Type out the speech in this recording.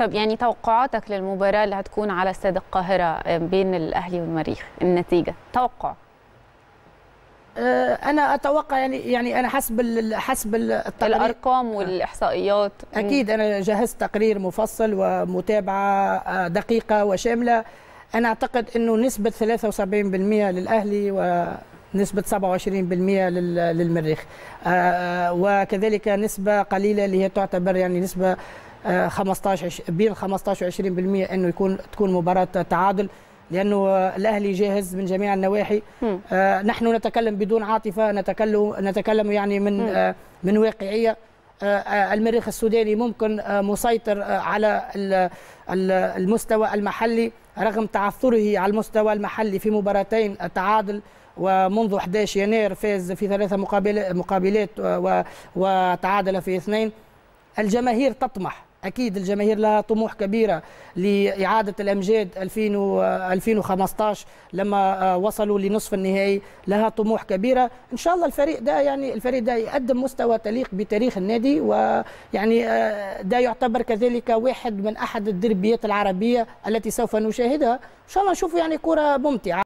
طب يعني توقعاتك للمباراة اللي هتكون على استاد القاهرة آه، بين الأهلي والمريخ النتيجة توقع آه، انا اتوقع يعني يعني انا حسب ال حسب التقرير الارقام آه. والاحصائيات اكيد انا جهزت تقرير مفصل ومتابعه دقيقه وشامله انا اعتقد انه نسبه 73% للاهلي ونسبه 27% للمريخ وكذلك نسبه قليله اللي هي تعتبر يعني نسبه 15 بين 15 و20% انه يكون تكون مباراه تعادل لانه الاهلي جاهز من جميع النواحي آه نحن نتكلم بدون عاطفه نتكلم نتكلم يعني من آه من واقعيه آه،, آه المريخ السوداني ممكن آه مسيطر آه، على المستوى المحلي رغم تعثره على المستوى المحلي في مباراتين آه، تعادل ومنذ 11 يناير فاز في ثلاثة مقابلات وتعادل في اثنين الجماهير تطمح اكيد الجماهير لها طموح كبيره لاعاده الامجاد 2000 2015 لما آه، وصلوا لنصف النهائي لها طموح كبيره ان شاء الله الفريق ده يعني الفريق ده يقدم مستوى تليق بتاريخ النادي ويعني آه، ده يعتبر كذلك واحد من احد الدربيات العربيه التي سوف نشاهدها ان شاء الله نشوف يعني كره ممتعه